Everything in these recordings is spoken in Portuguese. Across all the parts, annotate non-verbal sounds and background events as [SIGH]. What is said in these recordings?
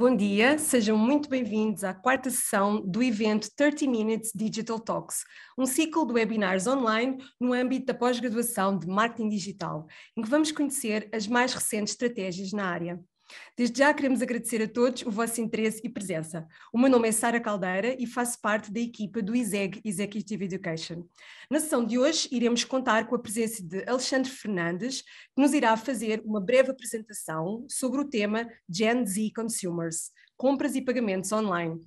Bom dia, sejam muito bem-vindos à quarta sessão do evento 30 Minutes Digital Talks, um ciclo de webinars online no âmbito da pós-graduação de Marketing Digital, em que vamos conhecer as mais recentes estratégias na área. Desde já queremos agradecer a todos o vosso interesse e presença. O meu nome é Sara Caldeira e faço parte da equipa do ISEG Executive Education. Na sessão de hoje iremos contar com a presença de Alexandre Fernandes, que nos irá fazer uma breve apresentação sobre o tema Gen Z Consumers, compras e pagamentos online.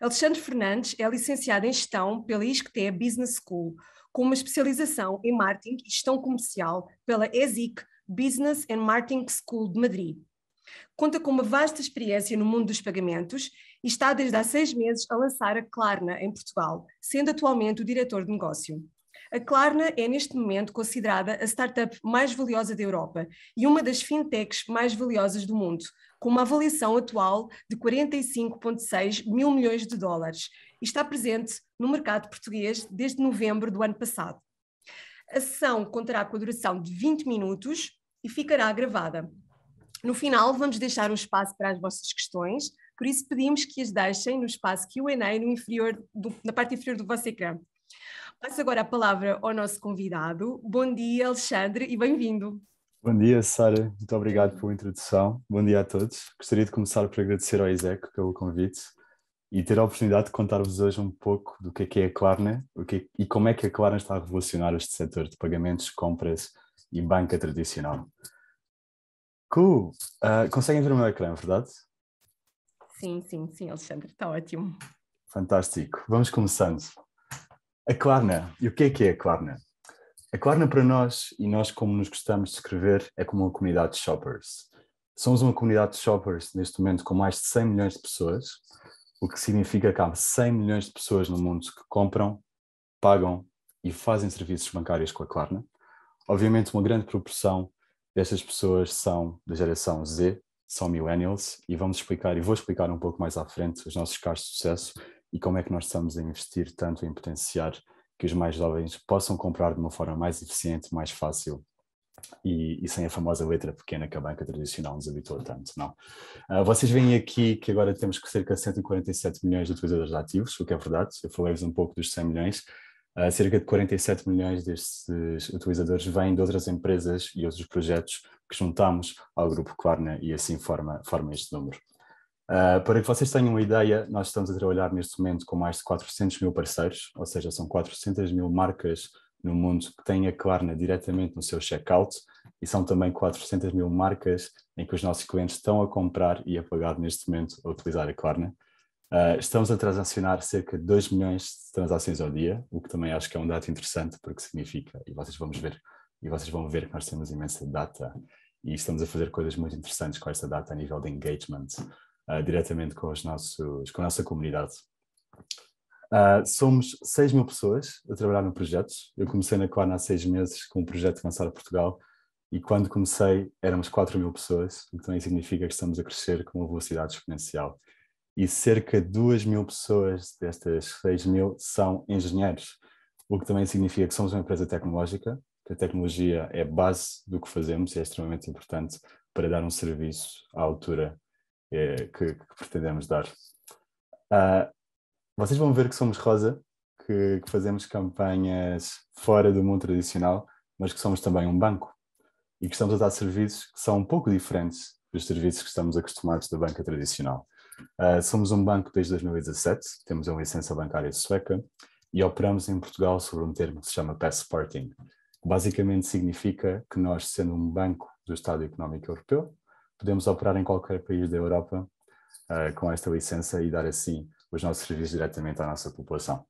Alexandre Fernandes é licenciado em Gestão pela ISCTE Business School, com uma especialização em Marketing e Gestão Comercial pela ESIC Business and Marketing School de Madrid. Conta com uma vasta experiência no mundo dos pagamentos e está desde há seis meses a lançar a Klarna em Portugal, sendo atualmente o diretor de negócio. A Klarna é neste momento considerada a startup mais valiosa da Europa e uma das fintechs mais valiosas do mundo, com uma avaliação atual de 45,6 mil milhões de dólares e está presente no mercado português desde novembro do ano passado. A sessão contará com a duração de 20 minutos e ficará gravada. No final, vamos deixar um espaço para as vossas questões, por isso pedimos que as deixem no espaço QA no inferior do, na parte inferior do vosso ecrã. Passo agora a palavra ao nosso convidado. Bom dia, Alexandre, e bem-vindo. Bom dia, Sara. Muito obrigado pela introdução. Bom dia a todos. Gostaria de começar por agradecer ao Iseco pelo convite e ter a oportunidade de contar-vos hoje um pouco do que é, que é a Klarna que é, e como é que a Klarna está a revolucionar este setor de pagamentos, compras e banca tradicional. Cool. Uh, conseguem ver o meu ecrã, é verdade? Sim, sim, sim, Alexandre, está ótimo. Fantástico. Vamos começando. A Klarna. E o que é que é a Klarna? A Klarna para nós, e nós como nos gostamos de escrever, é como uma comunidade de shoppers. Somos uma comunidade de shoppers neste momento com mais de 100 milhões de pessoas, o que significa que há 100 milhões de pessoas no mundo que compram, pagam e fazem serviços bancários com a Klarna. Obviamente, uma grande proporção estas pessoas são da geração Z, são millennials e vamos explicar, e vou explicar um pouco mais à frente, os nossos casos de sucesso e como é que nós estamos a investir tanto em potenciar que os mais jovens possam comprar de uma forma mais eficiente, mais fácil e, e, sem a famosa letra pequena que a banca tradicional nos habitou tanto, não? Uh, vocês veem aqui que agora temos cerca de 147 milhões de utilizadores ativos, o que é verdade, eu falei-vos um pouco dos 100 milhões, Uh, cerca de 47 milhões destes utilizadores vêm de outras empresas e outros projetos que juntamos ao grupo Quarna e assim forma, forma este número. Uh, para que vocês tenham uma ideia, nós estamos a trabalhar neste momento com mais de 400 mil parceiros, ou seja, são 400 mil marcas no mundo que têm a Klarna diretamente no seu checkout e são também 400 mil marcas em que os nossos clientes estão a comprar e a pagar neste momento a utilizar a Klarna. Ah, estamos a transacionar cerca de 2 milhões de transações ao dia, o que também acho que é um dado interessante, porque significa, e vocês vamos ver, e vocês vão ver que nós temos imensa data e estamos a fazer coisas muito interessantes com esta data a nível de engagement, uh, diretamente com, os nossos, com a nossa comunidade. Uh, somos 6 mil pessoas a trabalhar no projeto. Eu comecei na Klarna há seis meses com o um projeto lançar a Portugal e quando comecei éramos 4 mil pessoas, o que também significa que estamos a crescer com uma velocidade exponencial e cerca de 2 mil pessoas destas 6 mil são engenheiros, o que também significa que somos uma empresa tecnológica, que a tecnologia é base do que fazemos e é extremamente importante para dar um serviço à altura é, que, que, pretendemos dar. Uh, vocês vão ver que somos rosa, que, que fazemos campanhas fora do mundo tradicional, mas que somos também um banco e que estamos a dar serviços que são um pouco diferentes dos serviços que estamos acostumados da banca tradicional. Uh, somos um banco desde 2017, temos uma licença bancária sueca e operamos em Portugal sobre um termo que se chama passporting, que basicamente significa que nós, sendo um banco do Estado Económico Europeu, podemos operar em qualquer país da Europa uh, com esta licença e dar assim os nossos serviços diretamente à nossa população.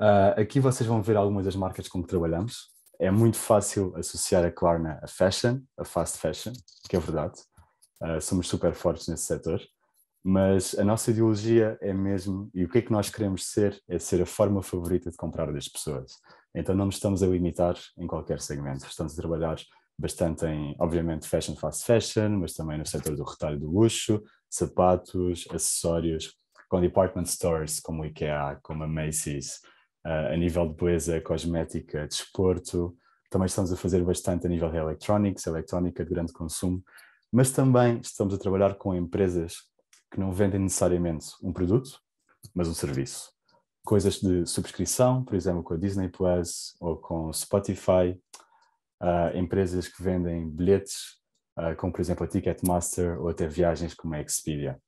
Uh, aqui vocês vão ver algumas das marcas com que trabalhamos. É muito fácil associar a Klarna a fashion, a fast fashion, que é verdade uh, somos super fortes nesse setor, mas a nossa ideologia é mesmo, e o que é que nós queremos ser, é ser a forma favorita de comprar das pessoas. Então não nos estamos a limitar em qualquer segmento, estamos a trabalhar bastante em, obviamente, fashion fast fashion, mas também no setor do retalho do luxo, sapatos, acessórios, com department stores como o IKEA, como a Macy's, uh, a nível de beleza, cosmética, desporto. Também estamos a fazer bastante a nível de electronics, eletrónica de grande consumo mas também estamos a trabalhar com empresas que não vendem necessariamente um produto, mas um serviço. Coisas de subscrição, por exemplo, com a Disney Plus ou com Spotify, uh, empresas que vendem bilhetes, uh, como por exemplo a Ticketmaster ou até viagens como a Expedia.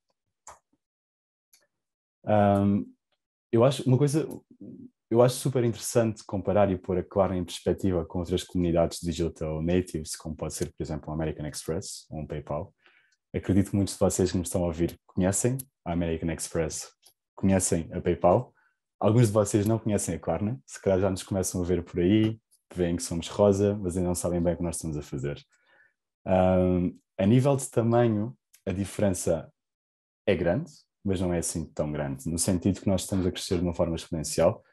Um, eu acho uma coisa eu acho super interessante comparar e pôr a Clara em perspectiva com outras comunidades digital natives, como pode ser, por exemplo, a American Express ou um PayPal. Acredito que muitos de vocês que me estão a ouvir conhecem a American Express, conhecem a PayPal. Alguns de vocês não conhecem a Klarna, se calhar já nos começam a ver por aí, veem que somos rosa, mas ainda não sabem bem o que nós estamos a fazer. Um, a nível de tamanho, a diferença é grande, mas não é assim tão grande, no sentido que nós estamos a crescer de uma forma exponencial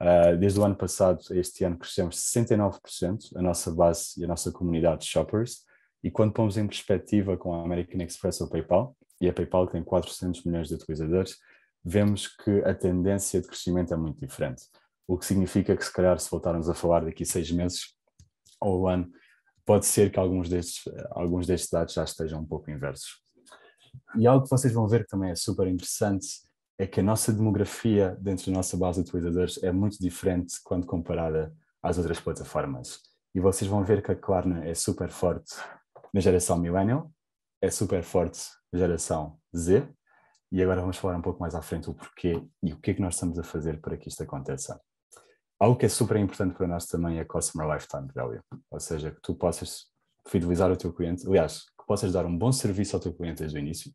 Uh, desde o ano passado este ano crescemos 69%, a nossa base e a nossa comunidade de shoppers. E quando pomos em perspectiva com a American Express ou PayPal, e a PayPal tem 400 milhões de utilizadores, vemos que a tendência de crescimento é muito diferente. O que significa que, se calhar, se voltarmos a falar daqui seis meses ou um ano, pode ser que alguns destes, alguns destes dados já estejam um pouco inversos. E algo que vocês vão ver que também é super interessante é que a nossa demografia dentro da nossa base de utilizadores é muito diferente quando comparada às outras plataformas. E vocês vão ver que a Klarna é super forte na geração millennial, é super forte na geração Z, e agora vamos falar um pouco mais à frente o porquê e o que é que nós estamos a fazer para que isto aconteça. Algo que é super importante para nós também é Customer Lifetime Value, ou seja, que tu possas fidelizar o teu cliente, aliás, que possas dar um bom serviço ao teu cliente desde o início,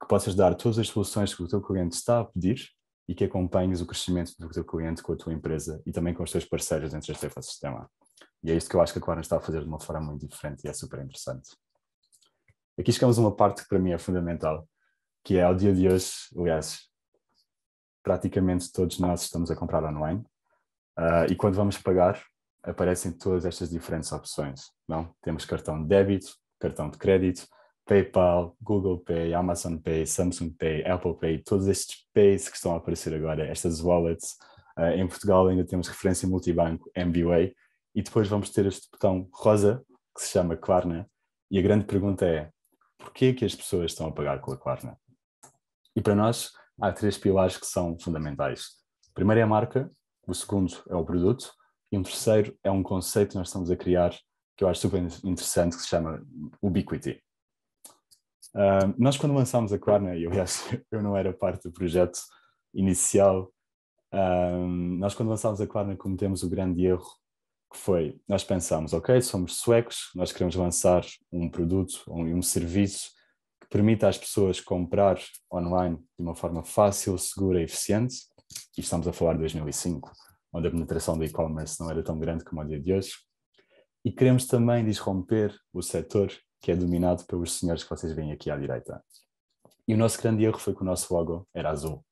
que possas dar todas as soluções que o teu cliente está a pedir e que acompanhes o crescimento do teu cliente com a tua empresa e também com os teus parceiros dentro deste ecossistema. E é isto que eu acho que a Klarna está a fazer de uma forma muito diferente e é super interessante. Aqui chegamos a uma parte que para mim é fundamental, que é ao dia de hoje, aliás, praticamente todos nós estamos a comprar online uh, e quando vamos pagar aparecem todas estas diferentes opções, não? Temos cartão de débito, cartão de crédito, PayPal, Google Pay, Amazon Pay, Samsung Pay, Apple Pay, todos estes Pays que estão a aparecer agora, estas wallets. Uh, em Portugal ainda temos referência multibanco, MBWay, e depois vamos ter este botão rosa, que se chama Klarna, e a grande pergunta é, porquê que as pessoas estão a pagar com a Klarna? E para nós, há três pilares que são fundamentais. O primeiro é a marca, o segundo é o produto, e o terceiro é um conceito que nós estamos a criar, que eu acho super interessante, que se chama Ubiquity Uh, nós, quando lançámos a Klarna, e aliás, eu não era parte do projeto inicial, uh, nós, quando lançámos a Klarna, cometemos o grande erro que foi: nós pensámos, ok, somos suecos, nós queremos lançar um produto ou um, um serviço que permita às pessoas comprar online de uma forma fácil, segura e eficiente, e estamos a falar de 2005, onde a penetração do e-commerce não era tão grande como o dia de hoje. E queremos também disromper o setor que é dominado pelos senhores que vocês veem aqui à direita. E o nosso grande erro foi que o nosso logo era azul.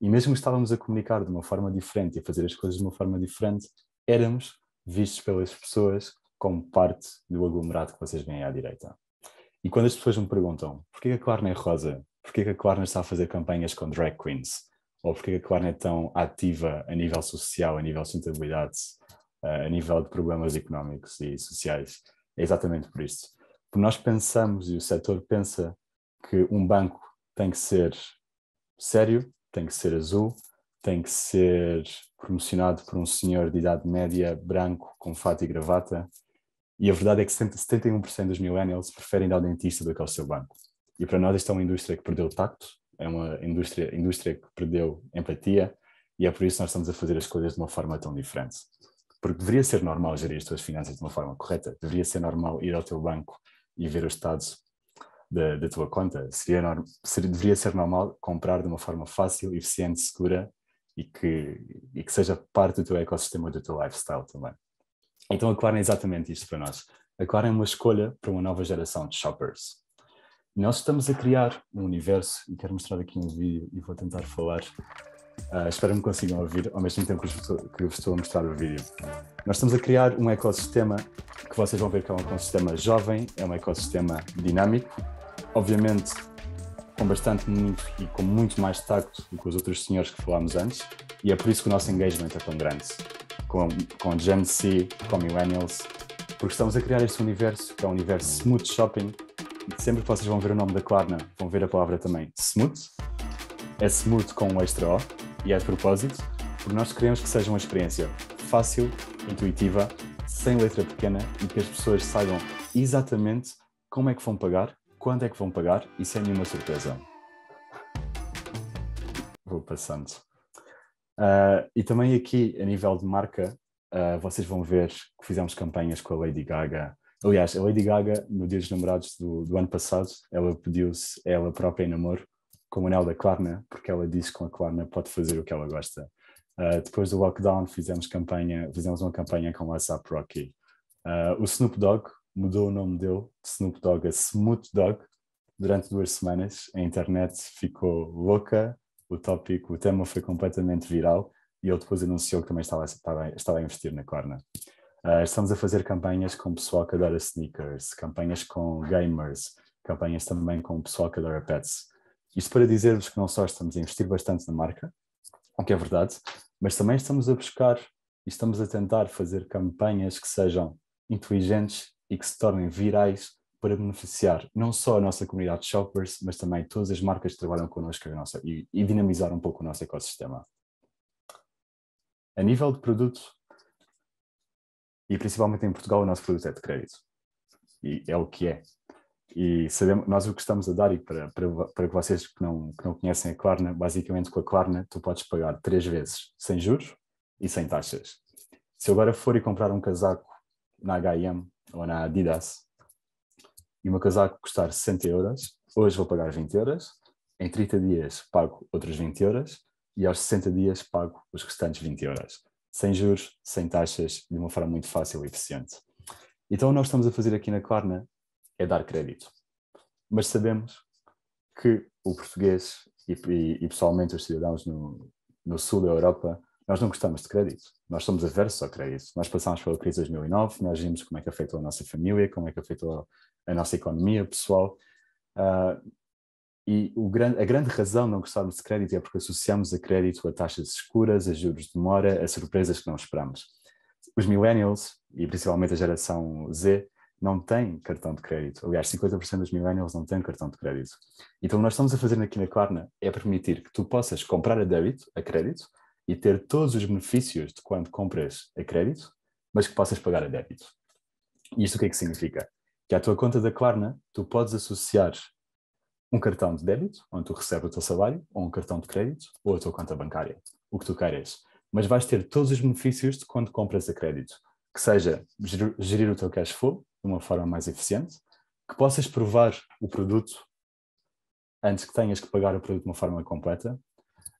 E mesmo que estávamos a comunicar de uma forma diferente e a fazer as coisas de uma forma diferente, éramos vistos pelas pessoas como parte do aglomerado que vocês veem à direita. E quando as pessoas me perguntam porquê a Klarna é rosa, porquê a Klarna está a fazer campanhas com drag queens, ou porquê a Klarna é tão ativa a nível social, a nível de sustentabilidade, eh, a nível de problemas económicos e sociais, é exatamente por isso porque nós pensamos e o setor pensa que um banco tem que ser sério, tem que ser azul, tem que ser promocionado por um senhor de idade média, branco, com fato e gravata. E a verdade é que 71% dos millennials preferem ir ao dentista do que ao seu banco. E para nós isto é uma indústria que perdeu tacto, é uma indústria, indústria que perdeu empatia, e é por isso que nós estamos a fazer as coisas de uma forma tão diferente. Porque deveria ser normal gerir as tuas finanças de uma forma correta, deveria ser normal ir ao teu banco e ver o estado da, da tua conta. Seria, seria, deveria ser normal comprar de uma forma fácil, eficiente, segura e que, e que seja parte do teu ecossistema, do teu lifestyle também. Então, a Klarna é exatamente isto para nós. A Klarna é uma escolha para uma nova geração de shoppers. Nós estamos a criar um universo, e quero mostrar aqui um vídeo e vou tentar falar Uh, espero que me consigam ouvir ao mesmo tempo que, estou, que vos estou a mostrar o vídeo. Nós estamos a criar um ecossistema que vocês vão ver que é um ecossistema jovem, é um ecossistema dinâmico, obviamente com bastante muito e com muito mais tacto do que os outros senhores que falámos antes, e é por isso que o nosso engagement é tão grande, com, com Gen Z, com Millennials, porque estamos a criar este universo, que é um universo smooth shopping, sempre que vocês vão ver o nome da Klarna, vão ver a palavra também smooth, é smooth com um extra O, e às propósitos, porque nós queremos que seja uma experiência fácil, intuitiva, sem letra pequena e que as pessoas saibam exatamente como é que vão pagar, quando é que vão pagar e sem nenhuma surpresa. Vou passando. Uh, e também aqui, a nível de marca, uh, vocês vão ver que fizemos campanhas com a Lady Gaga. Aliás, a Lady Gaga, no Dia dos Namorados do, do ano passado, ela pediu-se ela própria em namoro com o anel da Klarna, porque ela diz que com a Klarna pode fazer o que ela gosta. Uh, depois do lockdown fizemos campanha, fizemos uma campanha com WhatsApp Rocky. Uh, o Snoop Dogg mudou o nome dele de Snoop Dogg a Smoot Dogg durante duas semanas. A internet ficou louca, o tópico, o tema foi completamente viral e ele depois anunciou que também estava, estava, estava a investir na Klarna. Uh, estamos a fazer campanhas com o pessoal que adora sneakers, campanhas com gamers, campanhas também com o pessoal que adora pets. Isto para dizer-vos que não só estamos a investir bastante na marca, o que é verdade, mas também estamos a buscar e estamos a tentar fazer campanhas que sejam inteligentes e que se tornem virais para beneficiar não só a nossa comunidade de shoppers, mas também todas as marcas que trabalham connosco nossa, e, e, dinamizar um pouco o nosso ecossistema. A nível de produto, e principalmente em Portugal, o nosso produto é de crédito. E é o que é e sabemos, nós o que estamos a dar, e para, para, para vocês que não, que não conhecem a Klarna, basicamente com a Klarna tu podes pagar três vezes sem juros e sem taxas. Se eu agora for e comprar um casaco na H&M ou na Adidas e o meu casaco custar 60 euros, hoje vou pagar 20 euros, em 30 dias pago outros 20 euros e aos 60 dias pago os restantes 20 euros. Sem juros, sem taxas, de uma forma muito fácil e eficiente. Então, nós estamos a fazer aqui na Klarna é dar crédito. Mas sabemos que o português e, e, e pessoalmente os cidadãos no, no sul da Europa, nós não gostamos de crédito. Nós somos aversos ao crédito. Nós passámos pela crise de 2009, nós vimos como é que afetou a nossa família, como é que afetou a nossa economia pessoal. Uh, e grande, a grande razão de não gostarmos de crédito é porque associamos a crédito a taxas escuras, a juros de demora, a surpresas que não esperamos. Os millennials, e principalmente a geração Z, não têm cartão de crédito. Aliás, 50% dos millennials não têm cartão de crédito. Então, o que nós estamos a fazer aqui na Klarna é permitir que tu possas comprar a débito, a crédito, e ter todos os benefícios de quando compras a crédito, mas que possas pagar a débito. E isto o que é que significa? Que à tua conta da Klarna, tu podes associar um cartão de débito, onde tu recebes o teu salário, ou um cartão de crédito, ou a tua conta bancária, o que tu queres, Mas vais ter todos os benefícios de quando compras a crédito, que seja gerir o teu cash flow, de uma forma mais eficiente, que possas provar o produto antes que tenhas que pagar o produto de uma forma completa.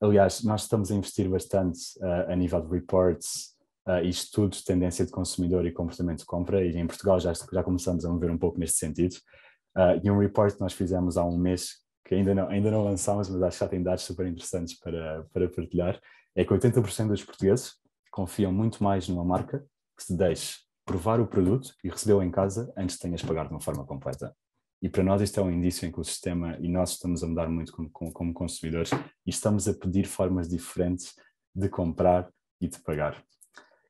Aliás, nós estamos a investir bastante uh, a nível de reports uh, e estudos de tendência de consumidor e comportamento de compra, e em Portugal já, já começamos a mover um pouco neste sentido. Uh, e um report que nós fizemos há um mês, que ainda não, ainda não lançámos, mas acho que já tem dados super interessantes para, para partilhar, é que 80% dos portugueses confiam muito mais numa marca que se deixe provar o produto e recebê-lo em casa antes de tenhas pagar de uma forma completa. E para nós isto é um indício em que o sistema e nós estamos a mudar muito como, como consumidores e estamos a pedir formas diferentes de comprar e de pagar.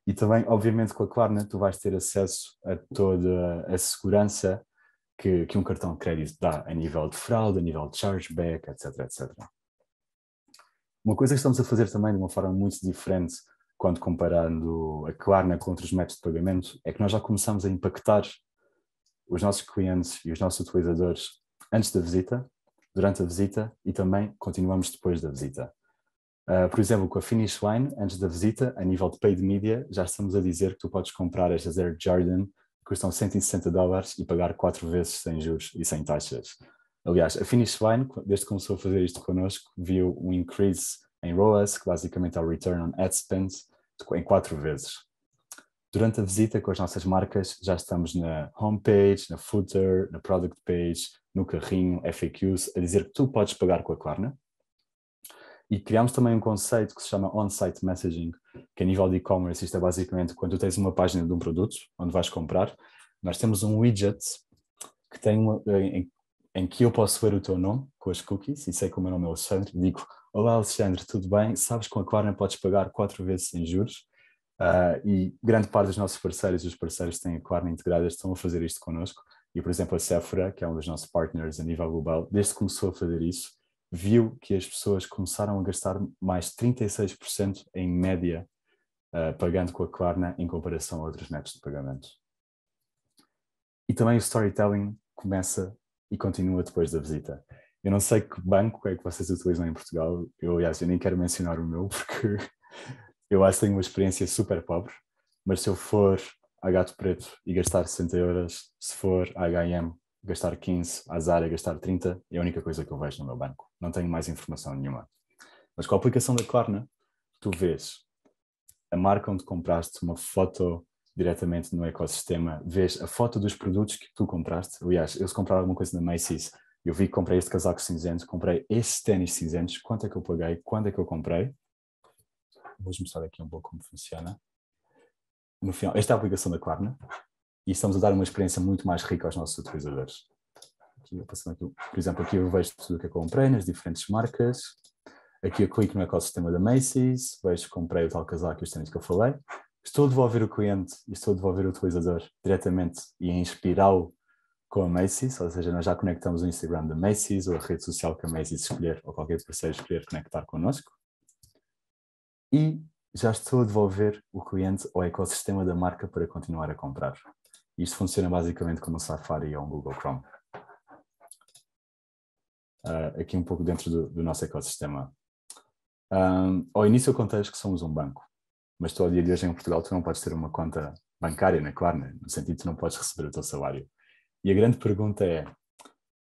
E também, obviamente, com a Klarna tu vais ter acesso a toda a segurança que, que um cartão de crédito dá a nível de fraude, a nível de chargeback, etc, etc. Uma coisa que estamos a fazer também de uma forma muito diferente quando comparando a é Klarna né, com outros métodos de pagamento, é que nós já começamos a impactar os nossos clientes e os nossos utilizadores antes da visita, durante a visita e também continuamos depois da visita. Uh, por exemplo, com a Finish Line, antes da visita, a nível de paid media, já estamos a dizer que tu podes comprar estas Air Jordan que custam 160 dólares e pagar quatro vezes sem juros e sem taxas. Aliás, a Finish Line, desde que começou a fazer isto connosco, viu um increase em ROAS, que basicamente é o Return on Ad Spend, em quatro vezes. Durante a visita com as nossas marcas, já estamos na homepage, na footer, na product page, no carrinho, FAQs, a dizer que tu podes pagar com a Klarna. E criámos também um conceito que se chama on-site messaging, que a nível de e-commerce isto é basicamente quando tu tens uma página de um produto onde vais comprar, nós temos um widget que tem uma, em, em que eu posso ver o teu nome com as cookies e sei que o meu nome é Alexandre, digo Olá Alexandre, tudo bem? Sabes que com a Klarna podes pagar quatro vezes sem juros uh, e grande parte dos nossos parceiros e os parceiros que têm a Klarna integrada estão a fazer isto connosco e, por exemplo, a Sephora, que é um dos nossos partners a nível global, desde que começou a fazer isso, viu que as pessoas começaram a gastar mais 36% em média uh, pagando com a Klarna em comparação a outros métodos de pagamento. E também o storytelling começa e continua depois da visita. Eu não sei que banco é que vocês utilizam em Portugal. Eu, aliás, eu nem quero mencionar o meu, [LAUGHS] porque eu acho que tenho uma experiência super pobre. Mas se eu for a Gato Preto e gastar 60 euros, se for a HM gastar 15, a Zara gastar 30, é a única coisa que eu vejo no meu banco. Não tenho mais informação nenhuma. Mas com a aplicação da Klarna, tu vês a marca onde compraste uma foto diretamente no ecossistema, vês a foto dos produtos que tu compraste. Aliás, eu se comprar alguma coisa na Macy's, eu vi que comprei este casaco cinzento, comprei este tênis cinzentos, quanto é que eu paguei, quando é que eu comprei. Vou-vos mostrar aqui um pouco como funciona. No final, esta é a aplicação da Klarna e estamos a dar uma experiência muito mais rica aos nossos utilizadores. Aqui, aqui, por exemplo, aqui eu vejo tudo o que eu comprei nas diferentes marcas. Aqui eu clico no ecossistema da Macy's, vejo que comprei o tal casaco e os tênis que eu falei. Estou a devolver o cliente e estou a devolver o utilizador diretamente e a inspirá-lo com a Macy's, ou seja, nós já conectamos o Instagram da Macy's ou a rede social que a Macy's escolher ou qualquer parceiro escolher conectar connosco. E já estou a devolver o cliente ao ecossistema da marca para continuar a comprar. Isto funciona basicamente como um Safari ou um Google Chrome. Uh, aqui um pouco dentro do, do nosso ecossistema. Um, ao início eu contei que somos um banco, mas tu ao dia de hoje em Portugal tu não podes ter uma conta bancária é claro, né? no sentido que tu não podes receber o teu salário. E a grande pergunta é: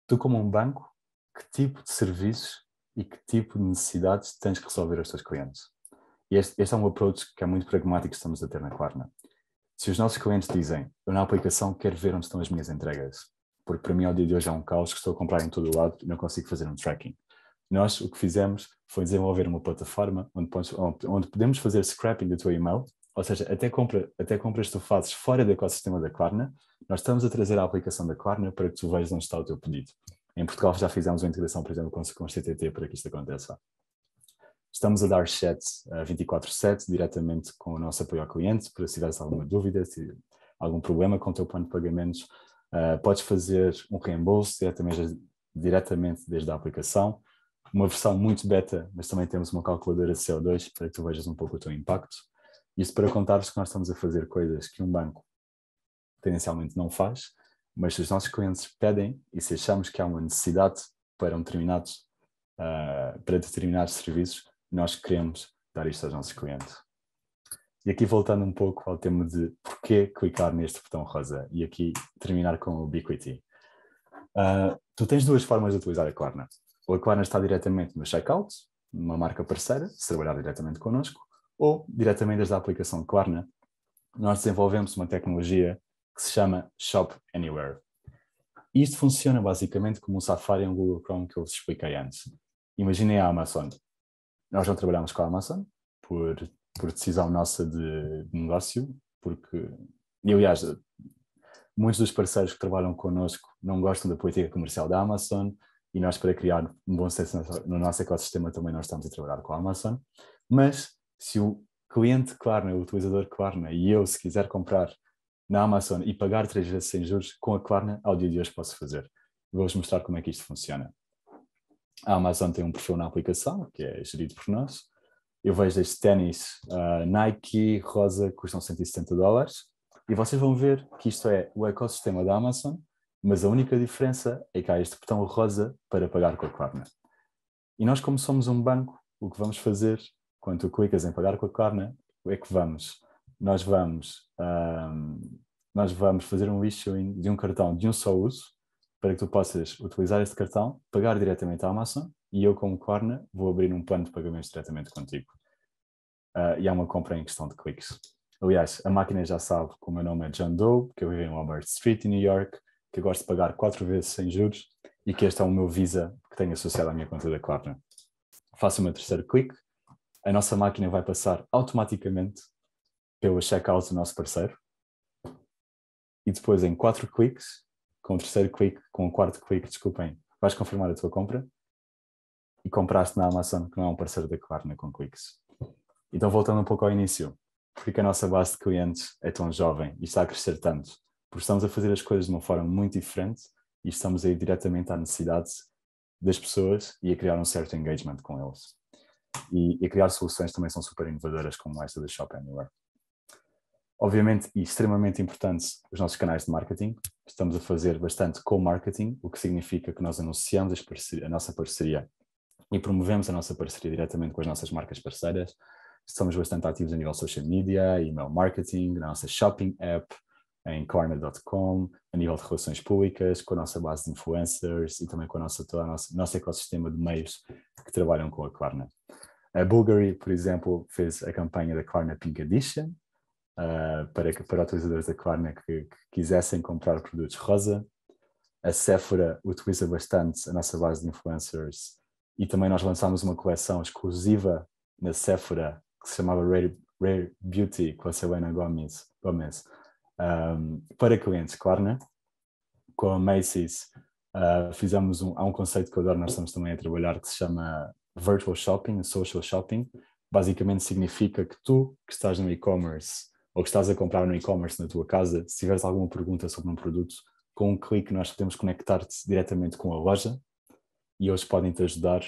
tu, como um banco, que tipo de serviços e que tipo de necessidades tens que resolver aos teus clientes? E este, este é um approach que é muito pragmático que estamos a ter na Quarna Se os nossos clientes dizem, eu na aplicação quero ver onde estão as minhas entregas, porque para mim ao dia de hoje é um caos que estou a comprar em todo o lado e não consigo fazer um tracking. Nós o que fizemos foi desenvolver uma plataforma onde, onde podemos fazer scrapping do teu e-mail, ou seja, até, compra, até compras tu fazes fora do ecossistema da Klarna, nós estamos a trazer a aplicação da Klarna para que tu vejas onde está o teu pedido. Em Portugal já fizemos uma integração, por exemplo, com, o CTT para que isto aconteça. Estamos a dar chat 24-7 eh, diretamente com o nosso apoio ao cliente, para se tiveres alguma dúvida, se algum problema com o teu plano de pagamentos, uh, podes fazer um reembolso diretamente, diretamente desde a aplicação. Uma versão muito beta, mas também temos uma calculadora de CO2 para que tu vejas um pouco o teu impacto. Isso para contar-vos que nós estamos a fazer coisas que um banco tendencialmente não faz, mas se os nossos clientes pedem e se achamos que há uma necessidade para, um determinados, uh, ah, para determinados serviços, nós queremos dar isto aos nossos clientes. E aqui voltando um pouco ao tema de porquê clicar neste botão rosa e aqui terminar com o Ubiquiti. Uh, tu tens duas formas de utilizar a Klarna. Ou a Klarna está diretamente no checkout, numa marca parceira, se trabalhar diretamente connosco, ou diretamente desde a aplicação Klarna, nós desenvolvemos uma tecnologia que se chama Shop Anywhere. isto funciona basicamente como um Safari e Google Chrome que eu vos expliquei antes. Imaginem a Amazon. Nós não trabalhamos com a Amazon por, por decisão nossa de, de negócio, porque, e aliás, muitos dos parceiros que trabalham connosco não gostam da política comercial da Amazon e nós, para criar um bom senso no nosso ecossistema, também não estamos a trabalhar com a Amazon. Mas se o cliente Klarna, é o utilizador Klarna é? e eu, se quiser comprar na Amazon e pagar três vezes sem juros, com a Klarna, ao dia de hoje posso fazer. Vou-vos mostrar como é que isto funciona. A Amazon tem um perfil na aplicação, que é gerido por nós. Eu vejo este ténis uh, Nike rosa, custam 170 dólares. E vocês vão ver que isto é o ecossistema da Amazon, mas a única diferença é que há este botão rosa para pagar com a Klarna. E nós, como somos um banco, o que vamos fazer quando tu clicas em pagar com a Klarna é que vamos, nós vamos um, ah, nós vamos fazer um issuing de um cartão de um só uso, para que tu possas utilizar este cartão, pagar diretamente à Amazon e eu, como Corna, vou abrir um plano de pagamentos diretamente contigo. Uh, e há uma compra em questão de cliques. Aliás, a máquina já sabe que o meu nome é John Doe, que eu vivo em Walmart Street, em New York, que eu gosto de pagar quatro vezes sem juros e que este é o meu Visa que tenho associado à minha conta da Klarna. Faço o meu terceiro clique, a nossa máquina vai passar automaticamente pelo checkout do nosso parceiro, e depois em quatro cliques, com o terceiro clique, com o quarto clique, desculpem, vais confirmar a tua compra e compraste na Amazon, que não é um parceiro da Klarna com cliques. Então, voltando um pouco ao início, porque a nossa base de clientes é tão jovem e está a crescer tanto? Porque estamos a fazer as coisas de uma forma muito diferente e estamos a ir diretamente à necessidade das pessoas e a criar um certo engagement com eles. E, e criar soluções também são super inovadoras, como esta da Shop Anywhere. Obviamente e extremamente importantes os nossos canais de marketing. Estamos a fazer bastante co-marketing, o que significa que nós anunciamos a nossa parceria e promovemos a nossa parceria diretamente com as nossas marcas parceiras. somos bastante ativos a nível social media, email marketing, na nossa shopping app, em corner.com, a nível de relações públicas, com a nossa base de influencers e também com a nossa, todo o nosso, nosso ecossistema de meios que trabalham com a Klarna. A Bulgari, por exemplo, fez a campanha da Klarna Pink Edition, uh, para, para utilizadores da Klarna que, que, quisessem comprar produtos rosa. A Sephora utiliza bastante a nossa base de influencers e também nós lançámos uma coleção exclusiva na Sephora que se chamava Rare, Rare Beauty com a Selena Gomez, Gomez um, ehm, para clientes Klarna. Com a Macy's uh, fizemos um, há um conceito que eu adoro, nós estamos também a trabalhar que se chama Virtual Shopping, Social Shopping, basicamente significa que tu, que estás no e-commerce, ou que estás a comprar no e-commerce na tua casa, se tiveres alguma pergunta sobre um produto, com um clique nós podemos conectar-te diretamente com a loja e eles podem te ajudar.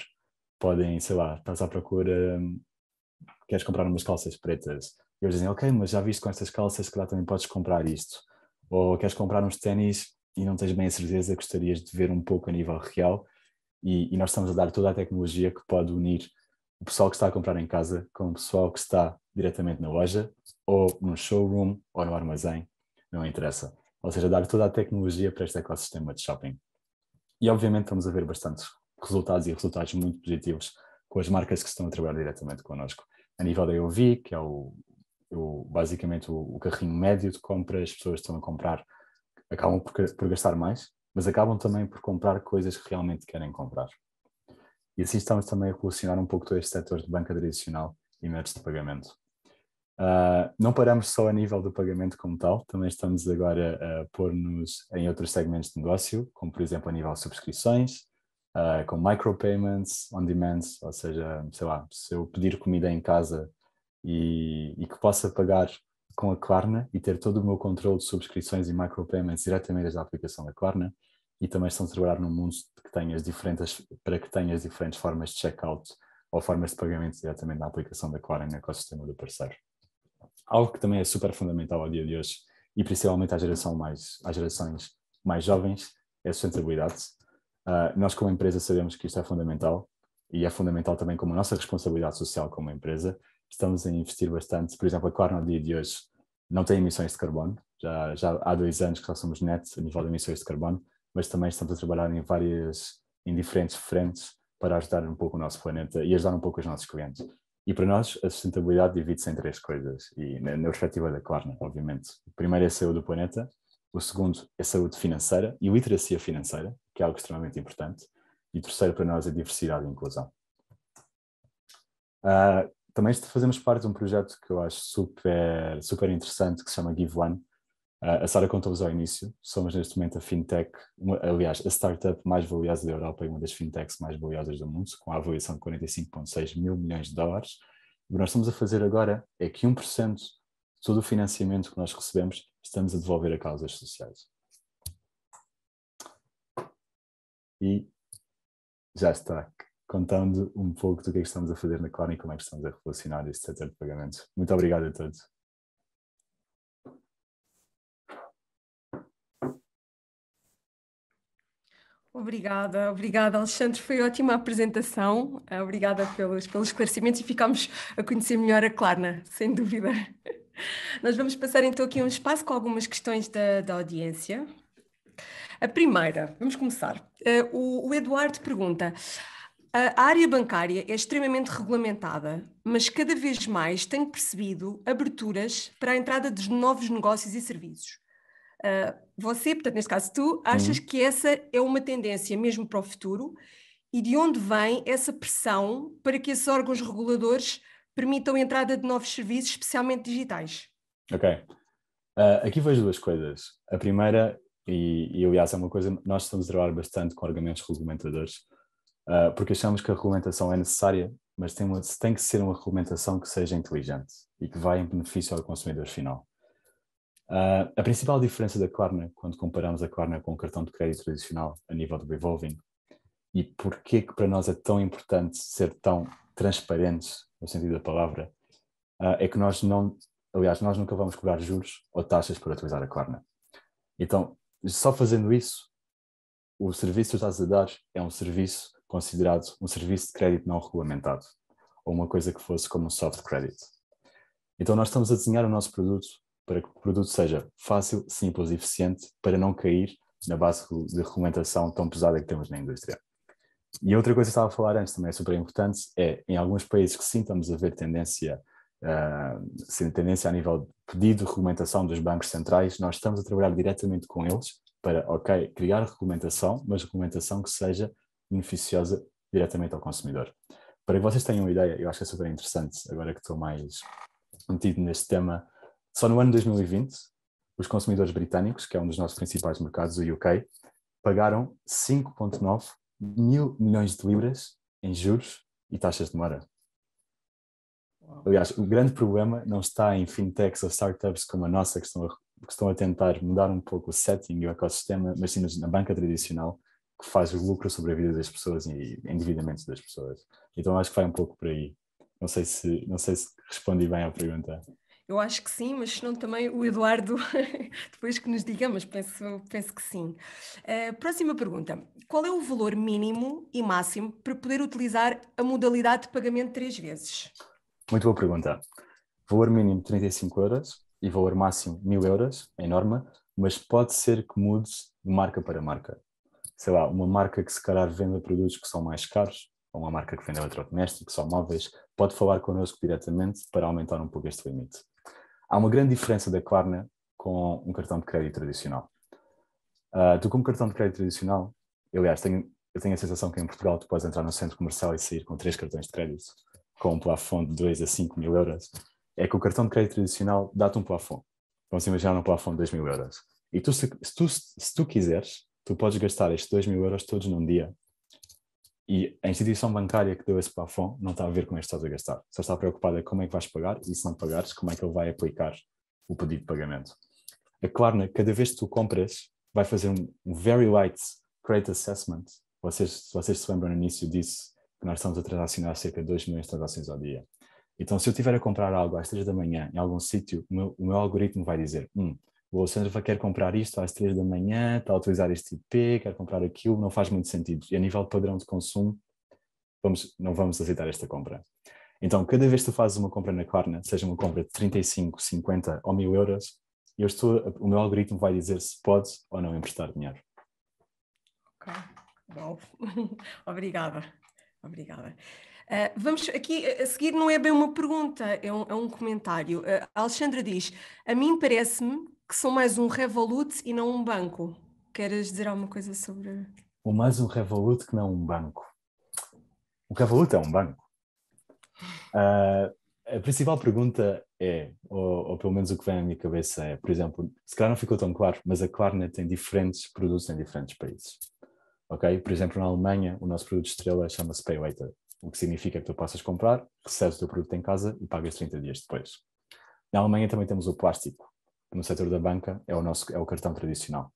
Podem, sei lá, estás à procura, hum, queres comprar umas calças pretas. E eles dizem, ok, mas já viste com estas calças que lá também podes comprar isto. Ou queres comprar uns ténis e não tens bem a certeza, gostarias de ver um pouco a nível real. E, e nós estamos a dar toda a tecnologia que pode unir o pessoal que está a comprar em casa com o pessoal que está diretamente na loja, ou no showroom, ou no armazém, não interessa. Ou seja, dar toda a tecnologia para este ecossistema de shopping. E obviamente estamos a ver bastantes resultados e resultados muito positivos com as marcas que estão a trabalhar diretamente connosco. A nível da EOV, que é o, o basicamente o, o, carrinho médio de compra, as pessoas estão a comprar, acabam por, por gastar mais, mas acabam também por comprar coisas que realmente querem comprar. E assim estamos também a colacionar um pouco todo este setor de banca tradicional e métodos de pagamento. Uh, não paramos só a nível do pagamento como tal, também estamos agora a pôr-nos em outros segmentos de negócio, como por exemplo a nível de subscrições, uh, com micropayments, on-demand, ou seja, sei lá, se eu pedir comida em casa e, e que possa pagar com a Klarna e ter todo o meu controle de subscrições e micropayments diretamente da aplicação da Klarna, e também estão a trabalhar num mundo que tenhas diferentes, para que tenhas diferentes formas de checkout ou formas de pagamento diretamente na aplicação da Cora no ecossistema do parceiro. Algo que também é super fundamental ao dia de hoje e principalmente à geração mais, às gerações mais jovens é a sustentabilidade. Uh, nós como empresa sabemos que isto é fundamental e é fundamental também como a nossa responsabilidade social como empresa. Estamos a investir bastante, por exemplo, a Cora no dia de hoje não tem emissões de carbono, já, já há dois anos que já somos netos a nível de emissões de carbono, mas também estamos a trabalhar em várias, em diferentes frentes para ajudar um pouco o nosso planeta e ajudar um pouco os nossos clientes. E para nós, a sustentabilidade divide-se em três coisas, e na, na perspectiva da Klarna, obviamente. O primeiro é a saúde do planeta, o segundo é a saúde financeira e literacia financeira, que é algo extremamente importante, e o terceiro para nós é diversidade e inclusão. Uh, também fazemos parte de um projeto que eu acho super, super interessante, que se chama Give One, a Sara contou-vos ao início, somos neste momento a fintech, uma, aliás, a startup mais valiosa da Europa e uma das fintechs mais valiosas do mundo, com a avaliação de 45,6 mil milhões de dólares. O que nós estamos a fazer agora é que 1% de todo o financiamento que nós recebemos estamos a devolver a causas sociais. E já está contando um pouco do que é que estamos a fazer na Clara e como é que estamos a revolucionar este setor de pagamento. Muito obrigado a todos. Obrigada, obrigada Alexandre, foi ótima apresentação, ah, obrigada pelos, pelos esclarecimentos e ficamos a conhecer melhor a Clarna, sem dúvida. Nós vamos passar então aqui um espaço com algumas questões da, da audiência. A primeira, vamos começar. Ah, o, o Eduardo pergunta: a área bancária é extremamente regulamentada, mas cada vez mais tenho percebido aberturas para a entrada de novos negócios e serviços você, portanto, neste caso tu, achas uhum. que essa é uma tendência mesmo para o futuro e de onde vem essa pressão para que esses órgãos reguladores permitam a entrada de novos serviços, especialmente digitais? Ok. Uh, aqui vejo duas coisas. A primeira, e, e aliás é uma coisa que nós estamos a trabalhar bastante com argumentos regulamentadores, uh, porque achamos que a regulamentação é necessária, mas tem, uma, tem que ser uma regulamentação que seja inteligente e que vá em benefício ao consumidor final. Uh, a principal diferença da Klarna, quando comparamos a Klarna com o cartão de crédito tradicional a nível do revolving, e por que para nós é tão importante ser tão transparente, no sentido da palavra, uh, é que nós não, aliás, nós nunca vamos cobrar juros ou taxas por utilizar a Klarna. Então, só fazendo isso, o serviço que estás a dar é um serviço considerado um serviço de crédito não regulamentado, ou uma coisa que fosse como um soft credit. Então, nós estamos a desenhar o nosso produto para que o produto seja fácil, simples e eficiente para não cair na base de regulamentação tão pesada que temos na indústria. E outra coisa que estava a falar antes também é super importante, é em alguns países que sim estamos a ver tendência, uh, tendência a nível de pedido de regulamentação dos bancos centrais, nós estamos a trabalhar diretamente com eles para, ok, criar regulamentação, mas regulamentação que seja beneficiosa diretamente ao consumidor. Para que vocês tenham uma ideia, eu acho que é super interessante, agora que estou mais metido neste tema, só no ano 2020, os consumidores britânicos, que é um dos nossos principais mercados, o UK, pagaram 5,9 mil milhões de libras em juros e taxas de mora. Aliás, o grande problema não está em fintechs ou startups como a nossa, que estão a, que estão a tentar mudar um pouco o setting e o ecossistema, mas sim na banca tradicional, que faz o lucro sobre a vida das pessoas e endividamento das pessoas. Então acho que vai um pouco por aí. Não sei se, não sei se respondi bem à pergunta. Eu acho que sim, mas se não também o Eduardo [LAUGHS] depois que nos diga, mas penso, penso que sim. Uh, próxima pergunta. Qual é o valor mínimo e máximo para poder utilizar a modalidade de pagamento três vezes? Muito boa pergunta. Valor mínimo 35 euros e valor máximo 1000 euros, é em norma, mas pode ser que mude de marca para marca. Sei lá, uma marca que se calhar venda produtos que são mais caros, ou uma marca que vende eletrodomésticos ou móveis, pode falar connosco diretamente para aumentar um pouco este limite há uma grande diferença da Klarna com um cartão de crédito tradicional. Uh, tu, como cartão de crédito tradicional, eu, aliás, tenho, eu tenho a sensação que em Portugal tu podes entrar no centro comercial e sair com três cartões de crédito, com um plafond de 2 a 5 mil euros. É que o cartão de crédito tradicional dá-te um plafond. Vamos imaginar um plafond de 2 mil euros. E tu, se, se, tu, se tu quiseres, tu podes gastar estes 2 mil euros todos num dia e a instituição bancária que deu esse plafond não está a ver com este estás a gastar. Só está preocupada com como é que vais pagar e se não pagares, como é que ele vai aplicar o pedido de pagamento. A Klarna, cada vez que tu compras, vai fazer um very light credit assessment. Vocês, se vocês se lembram no início disse que nós estamos a transacionar cerca de 2 milhões de transações ao dia. Então, se eu tiver a comprar algo às 3 da manhã em algum sítio, o, o meu, algoritmo vai dizer: hum, ou a Sandra quer comprar isto às três da manhã, está a utilizar este IP, quer comprar aquilo, não faz muito sentido. E a nível de padrão de consumo, vamos, não vamos aceitar esta compra. Então, cada vez que tu fazes uma compra na Klarna, seja uma compra de 35, 50 ou 1000 euros, eu estou, o meu algoritmo vai dizer se pode ou não emprestar dinheiro. Ok, bom. [LAUGHS] Obrigada. Obrigada. Uh, vamos aqui, eh, a seguir não é bem uma pergunta, é um, é um comentário. Uh, eh, a Alexandra diz, a mim parece-me que são mais um Revolut e não um banco. Queres dizer alguma coisa sobre. O mais um Revolut que não um banco. O Revolut é um banco. Uh, a principal pergunta é, ou, ou, pelo menos o que vem à minha cabeça é, por exemplo, se calhar não ficou tão claro, mas a Klarna tem diferentes produtos em diferentes países. Ok? Por exemplo, na Alemanha, o nosso produto estrela chama-se Pay Later, o que significa que tu possas comprar, recebes o teu produto em casa e pagas 30 dias depois. Na Alemanha também temos o plástico, no setor da banca é o, nosso, é o cartão tradicional.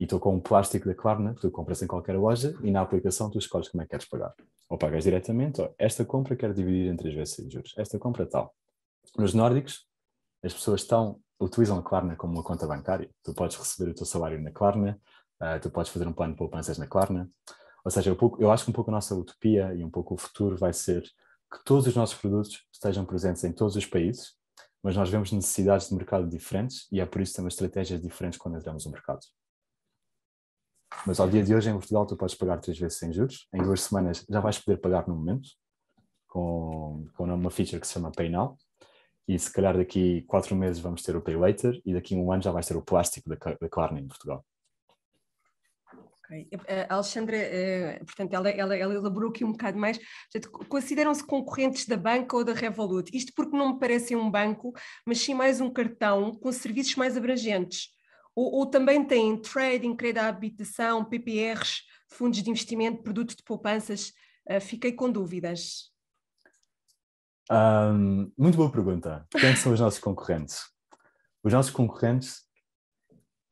E estou com um plástico da Klarna que tu compras em qualquer loja e na aplicação tu escolhes como é que queres pagar. Ou pagas diretamente, ou esta compra quero dividir em três vezes sem juros, esta compra tal. Nos nórdicos, as pessoas estão, utilizam a Klarna como uma conta bancária. Tu podes receber o teu salário na Klarna, uh, tu podes fazer um plano de poupanças na Klarna. Ou seja, eu, eu acho que um pouco a nossa utopia e um pouco o futuro vai ser que todos os nossos produtos estejam presentes em todos os países mas nós vemos necessidades de mercado diferentes e é por isso que temos estratégias diferentes quando entramos no mercado. Mas ao dia de hoje, em Portugal, tu podes pagar três vezes sem juros. Em duas semanas já vais poder pagar no momento, com, com uma feature que se chama Pay Now. E se calhar daqui quatro meses vamos ter o Pay Later e daqui um ano já vais ter o plástico da, da Klarna em Portugal. Okay. A eh, eh, Alexandra, eh, portanto, ela, ela, ela, elaborou aqui um bocado mais. Consideram-se concorrentes da banca ou da Revolut? Isto porque não me parecem um banco, mas sim mais um cartão com serviços mais abrangentes. Ou, ou também têm trading, crédito à habitação, PPRs, fundos de investimento, produtos de poupanças. Fiquei com dúvidas. Um, muito boa pergunta. Quem é são os nossos concorrentes? Os nossos concorrentes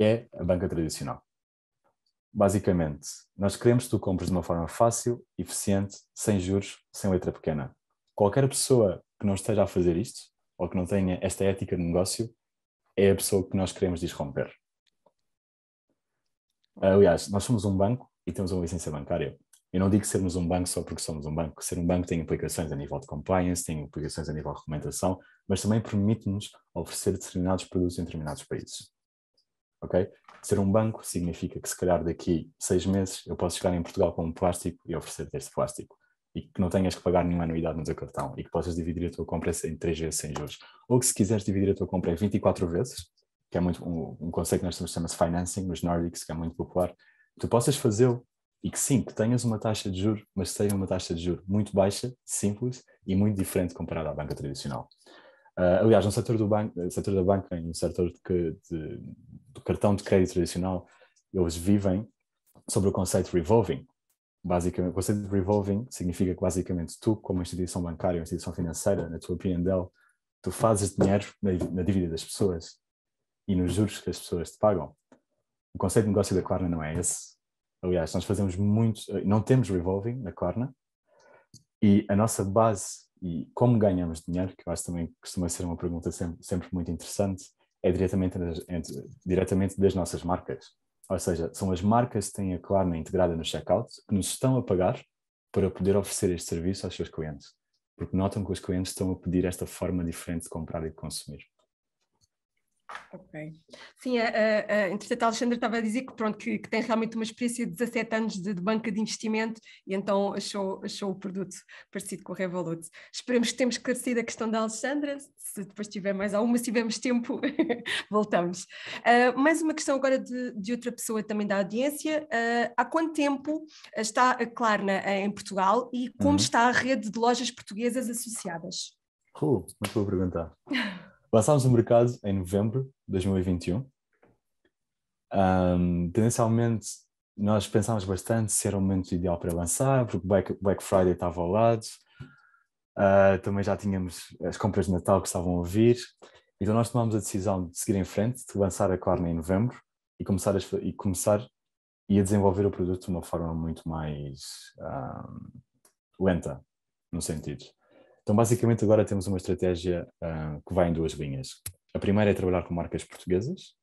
é a banca tradicional Basicamente, nós queremos que tu compres de uma forma fácil, eficiente, sem juros, sem letra pequena. Qualquer pessoa que não esteja a fazer isto, ou que não tenha esta ética de negócio, é a pessoa que nós queremos desromper. Aliás, nós somos um banco e temos uma licença bancária. Eu não digo sermos um banco só porque somos um banco. Ser um banco tem implicações a nível de compliance, tem implicações a nível de recomendação, mas também permite-nos oferecer determinados produtos em determinados países ok? Ser um banco significa que se calhar daqui seis meses eu posso chegar em Portugal com um plástico e oferecer-te este plástico e que não tenhas que pagar nenhuma anuidade no teu cartão e que possas dividir a tua compra em três vezes sem juros. Ou que se quiseres dividir a tua compra em 24 vezes, que é muito um, um conceito que nós temos chama financing nos Nordics, que é muito popular, tu possas fazê-lo e que sim, que tenhas uma taxa de juros, mas seja uma taxa de juros muito baixa, simples e muito diferente comparada à banca tradicional. Uh, aliás, no setor do banco, setor da banca e no setor de, de, do cartão de crédito tradicional, eles vivem sobre o conceito de revolving. Basicamente, o conceito de revolving significa que basicamente tu, como instituição bancária ou instituição financeira, na tua P&L, tu fazes dinheiro na, na, dívida das pessoas e nos juros que as pessoas te pagam. O conceito de negócio da Klarna não é esse. Aliás, nós fazemos muito, não temos revolving na Klarna e a nossa base e como ganhamos dinheiro, que eu acho também costuma ser uma pergunta sempre, sempre muito interessante, é diretamente, entre, diretamente das nossas marcas. Ou seja, são as marcas que têm a Klarna integrada no checkout que nos estão a pagar para poder oferecer este serviço aos seus clientes, porque notam que os clientes estão a pedir esta forma diferente de comprar e de consumir. Ok. Sim, a, a, a, entretanto, a Alexandra estava a dizer que, pronto, que, que tem realmente uma experiência de 17 anos de, de, banca de investimento e então achou, achou o produto parecido com o Revolut. Esperemos que tenhamos esclarecido a questão da Alexandra. Se depois tiver mais alguma, se tivermos tempo, [LAUGHS] voltamos. Uh, mais uma questão agora de, de outra pessoa também da audiência. Uh, há quanto tempo ah, está a Klarna em Portugal e como uhum. está a rede de lojas portuguesas associadas? Uh, muito boa pergunta. [LAUGHS] Lançámos o mercado em novembro 2021. Um, tendencialmente, nós pensámos bastante se era o momento ideal para lançar, porque Black, Black Friday estava ao lado, uh, também já tínhamos as compras de Natal que estavam a vir, então nós tomámos a decisão de seguir em frente, de lançar a Clarna em novembro e começar, a, e começar e a desenvolver o produto de uma forma muito mais um, lenta, no sentido. Então, basicamente, agora temos uma estratégia ah, que vai em duas linhas. A primeira é trabalhar com marcas portuguesas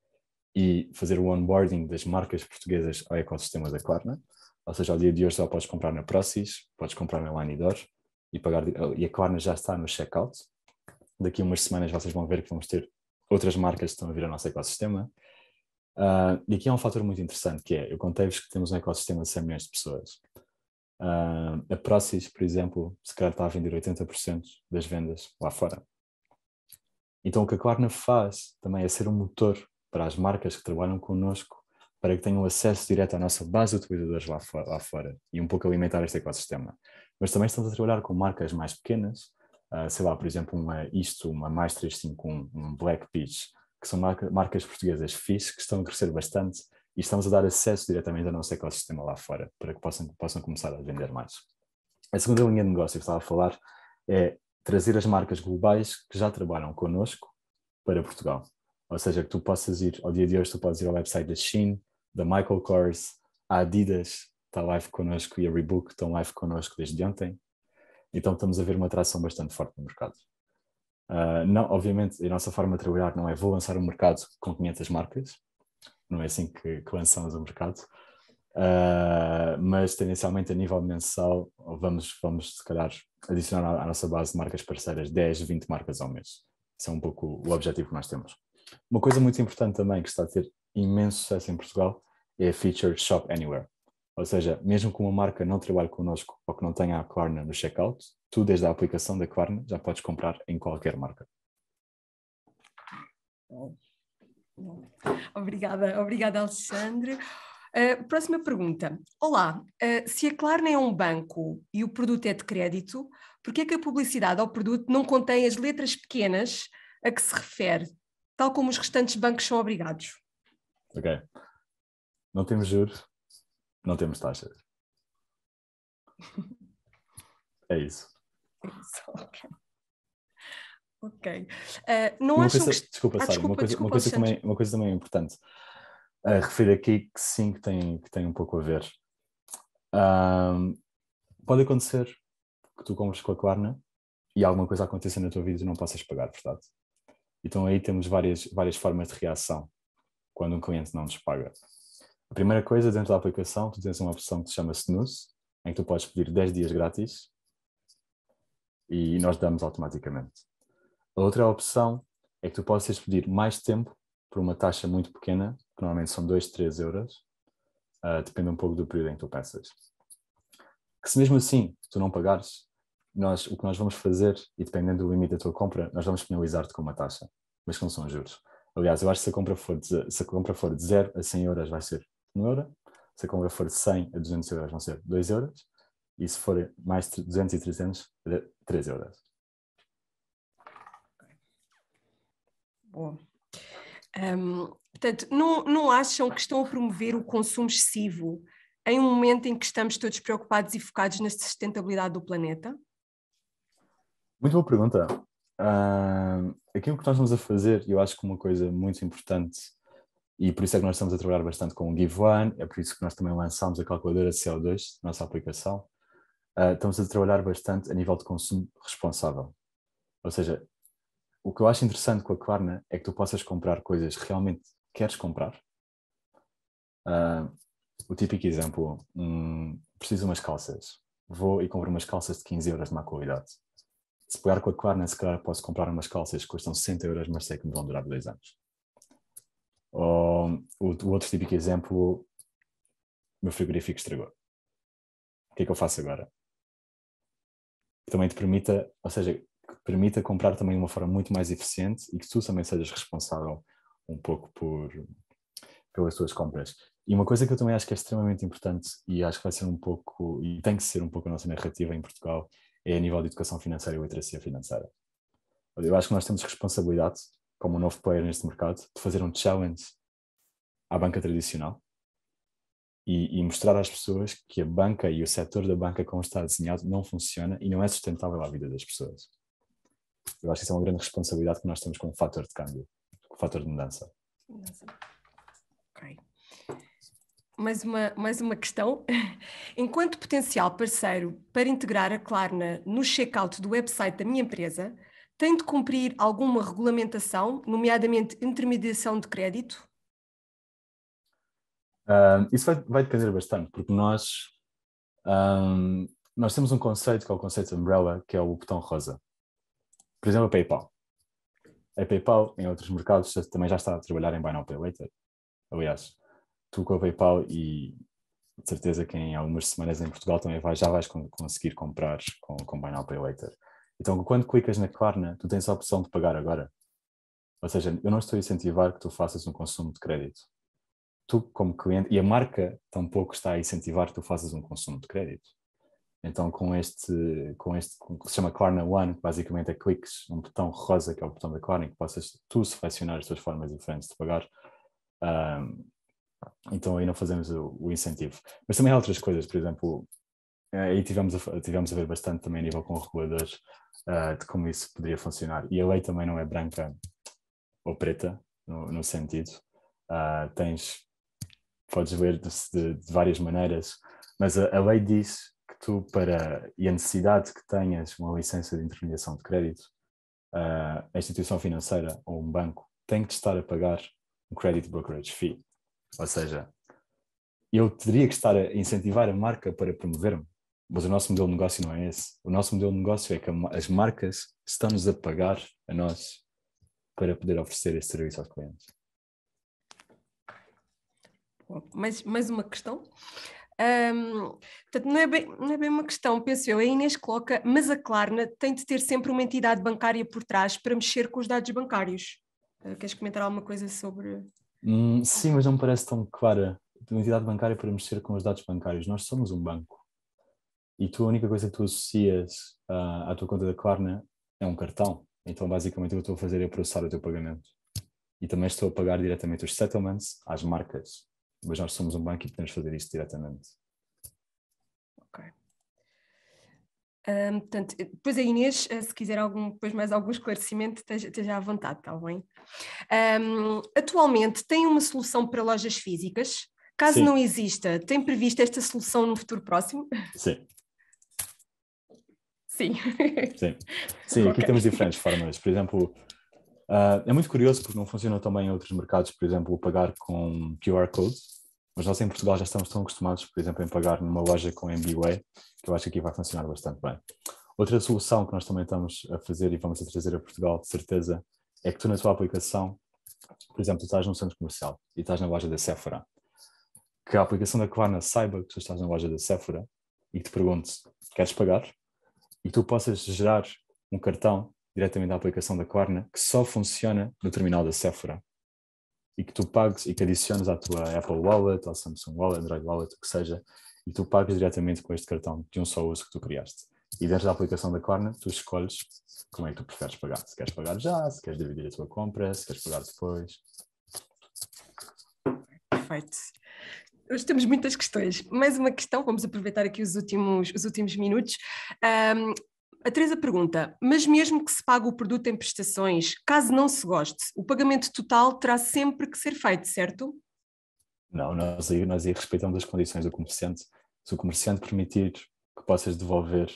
e fazer o onboarding das marcas portuguesas ao ecossistema da Klarna. Ou seja, ao dia de hoje só podes comprar na Procis, podes comprar na Lanidor e pagar e a Klarna já está no checkout. Daqui a umas semanas vocês vão ver que vamos ter outras marcas que estão a vir ao nosso ecossistema. Uh, e aqui há um fator muito interessante que é, eu contei-vos que temos um ecossistema de 100 milhões de pessoas. Uh, a Procis, por exemplo, se calhar está a vender 80% das vendas lá fora. Então, o que a Klarna faz também é ser um motor para as marcas que trabalham connosco para que tenham acesso direto à nossa base de utilizadores lá fora, lá fora e um pouco alimentar este ecossistema. Mas também estamos a trabalhar com marcas mais pequenas, uh, sei lá, por exemplo, uma Isto, uma Mais 351, um Black Peach, que são marca, marcas portuguesas fixe, que estão a crescer bastante e estamos a dar acesso diretamente ao nosso ecossistema lá fora, para que possam, possam começar a vender mais. A segunda linha de negócio que estava a falar é trazer as marcas globais que já trabalham connosco para Portugal. Ou seja, que tu possas ir, ao dia de hoje, tu podes ir ao website da Shein, da Michael Kors, a Adidas está live connosco e a Rebook estão live connosco desde ontem. Então estamos a ver uma atração bastante forte no mercado. Uh, não, obviamente, a nossa forma de trabalhar não é vou lançar um mercado com 500 marcas, não é assim que, que lançamos o mercado, Uh, mas tendencialmente a nível mensal vamos, vamos se calhar adicionar à, à nossa base de marcas parceiras 10, 20 marcas ao mês. Isso é um pouco o objetivo que nós temos. Uma coisa muito importante também que está a ter imenso sucesso em Portugal é a feature Shop Anywhere. Ou seja, mesmo que uma marca não trabalhe connosco ou que não tenha a Klarna no checkout, tu desde a aplicação da Klarna já podes comprar em qualquer marca. Obrigada, obrigada Alexandre. Eh, próxima pergunta. Olá, uh, se a Klarna é um banco e o produto é de crédito, por que é que a publicidade ao produto não contém as letras pequenas a que se refere, tal como os restantes bancos são obrigados? Ok. Não temos juros, não temos taxas. [LAUGHS] É isso. isso ok. Ok. Uh, não acho que... Desculpa, ah, Sara, uma, coisa, desculpa, uma, coisa também, uma coisa também importante a referir aqui que sim, que tem, que tem um pouco a ver. Um, pode acontecer que tu compres com a Klarna e alguma coisa aconteça na tua vida e tu não possas pagar, verdade? Então aí temos várias, várias formas de reação quando um cliente não nos paga. A primeira coisa, dentro da aplicação, tu tens uma opção que se chama SNUS, em que tu podes pedir 10 dias grátis e nós damos automaticamente. A outra opção é que tu possas pedir mais tempo por uma taxa muito pequena normalmente são 2, 3 euros, uh, depende um pouco do período em que tu peças. Que se mesmo assim tu não pagares, nós, o que nós vamos fazer, e dependendo do limite da tua compra, nós vamos penalizar-te com uma taxa, mas que não são juros. Aliás, eu acho que se a compra for de, se a compra for de 0 a 100 euros vai ser 1 euro, se a compra for de 100 a 200 euros vão ser 2 euros, e se for mais de 200 e 300, 3 euros. Boa. Um, portanto, não, não acham que estão a promover o consumo excessivo em um momento em que estamos todos preocupados e focados na sustentabilidade do planeta? Muito boa pergunta. Uh, aquilo que nós estamos a fazer, eu acho que uma coisa muito importante, e por isso é que nós estamos a trabalhar bastante com o GiveOne, é por isso que nós também lançámos a calculadora CO2, nossa aplicação, uh, estamos a trabalhar bastante a nível de consumo responsável. Ou seja, o que eu acho interessante com a Klarna é que tu possas comprar coisas que realmente queres comprar. Uh, o típico exemplo, hum, preciso de umas calças. Vou e compro umas calças de 15 euros de má qualidade. Se pegar com a Klarna, se calhar posso comprar umas calças que custam 60 euros, mas sei que me vão durar dois anos. Ou o, o outro típico exemplo, meu frigorífico estragou. O que é que eu faço agora? também te permita, ou seja, permita comprar também de uma forma muito mais eficiente e que tu também sejas responsável um pouco por, pelas tuas compras. E uma coisa que eu também acho que é extremamente importante e acho que vai ser um pouco, e tem que ser um pouco a nossa narrativa em Portugal, é a nível de educação financeira e literacia financeira. Eu acho que nós temos responsabilidade, como um novo player neste mercado, de fazer um challenge à banca tradicional e, e mostrar às pessoas que a banca e o setor da banca como está desenhado não funciona e não é sustentável à vida das pessoas. Eu acho que isso é uma grande responsabilidade que nós temos como fator de câmbio, como fator de mudança. Ok. Mais uma, mais uma questão. [LAUGHS] Enquanto potencial parceiro para integrar a Klarna no checkout do website da minha empresa, tem de cumprir alguma regulamentação, nomeadamente intermediação de crédito? isso vai, vai, depender bastante, porque nós, um, nós temos um conceito que é o conceito Umbrella, que é o botão rosa. Por exemplo, a PayPal. A PayPal, em outros mercados, também já está a trabalhar em Buy Now Pay Later. Aliás, tu com a PayPal e de certeza que em algumas semanas em Portugal também vai, já vais conseguir comprar com, com Buy Now Pay Later. Então, quando clicas na Klarna, tu tens a opção de pagar agora. Ou seja, eu não estou a incentivar que tu faças um consumo de crédito. Tu, como cliente, e a marca tampouco está a incentivar que tu faças um consumo de crédito. Então, com este, com este que se chama Klarna One, que basicamente é cliques, um botão rosa, que é o botão da Klarna, que possas tu selecionar as tuas formas diferentes de pagar. Um, então, aí não fazemos o, o, incentivo. Mas também há outras coisas, por exemplo, eh, aí tivemos a, tivemos a ver bastante também a nível com reguladores uh, de como isso poderia funcionar. E a lei também não é branca ou preta, no, no sentido. Uh, tens, podes ver de, de, de várias maneiras, mas a, a lei diz tu para e a necessidade que tenhas uma licença de intermediação de crédito, ah, a instituição financeira ou um banco tem que te estar a pagar um credit brokerage fee. Ou seja, eu teria que estar a incentivar a marca para promover-me, mas o nosso modelo de negócio não é esse. O nosso modelo de negócio é que as marcas estão-nos a pagar a nós para poder oferecer esse serviço aos clientes. Mais, mais uma questão. Um, portanto, não é, bem, não é bem uma questão, penso eu. A Inês coloca, mas a Klarna tem de ter sempre uma entidade bancária por trás para mexer com os dados bancários. Uh, queres comentar alguma coisa sobre. Hum, sim, mas não me parece tão clara. Uma entidade bancária para mexer com os dados bancários. Nós somos um banco. E tu, a única coisa que tu associas uh, à tua conta da Klarna é um cartão. Então, basicamente, o que eu estou a fazer é processar o teu pagamento. E também estou a pagar diretamente os settlements às marcas. Mas nós somos um banco e podemos fazer isso diretamente. Ok. Um, portanto, depois a Inês, eh, se quiser algum, depois mais algum esclarecimento, esteja, à vontade, está bem? Um, atualmente tem uma solução para lojas físicas? Caso Sim. não exista, tem previsto esta solução no futuro próximo? Sim. Sim. Sim, Sim okay. aqui temos diferentes formas. Por exemplo, Uh, é muito curioso porque não funciona também em outros mercados, por exemplo, pagar com QR codes, mas nós em Portugal já estamos tão acostumados, por exemplo, em pagar numa loja com MBWay, que eu acho que aqui vai funcionar bastante bem. Outra solução que nós também estamos a fazer e vamos a trazer a Portugal, de certeza, é que tu na tua aplicação, por exemplo, tu estás num centro comercial e estás na loja da Sephora, que a aplicação da Klarna saiba que tu estás na loja da Sephora e que te pergunte, queres pagar? E tu possas gerar um cartão diretamente da aplicação da Corna, que só funciona no terminal da Sephora. E que tu pagues e que adicionas à tua Apple Wallet, à Samsung Wallet, Android Wallet, o que seja, e tu pagues diretamente com este cartão de um só uso que tu criaste. E dentro da aplicação da Corna, tu escolhes como é que tu preferes pagar. Se queres pagar já, se queres dividir a tua compra, se queres pagar depois. Perfeito. Hoje temos muitas questões. Mais uma questão, vamos aproveitar aqui os últimos, os últimos minutos. Um, a Teresa pergunta, mas mesmo que se pague o produto em prestações, caso não se goste, o pagamento total terá sempre que ser feito, certo? Não, nós aí, nós aí respeitamos as condições do comerciante. Se o comerciante permitir que possas devolver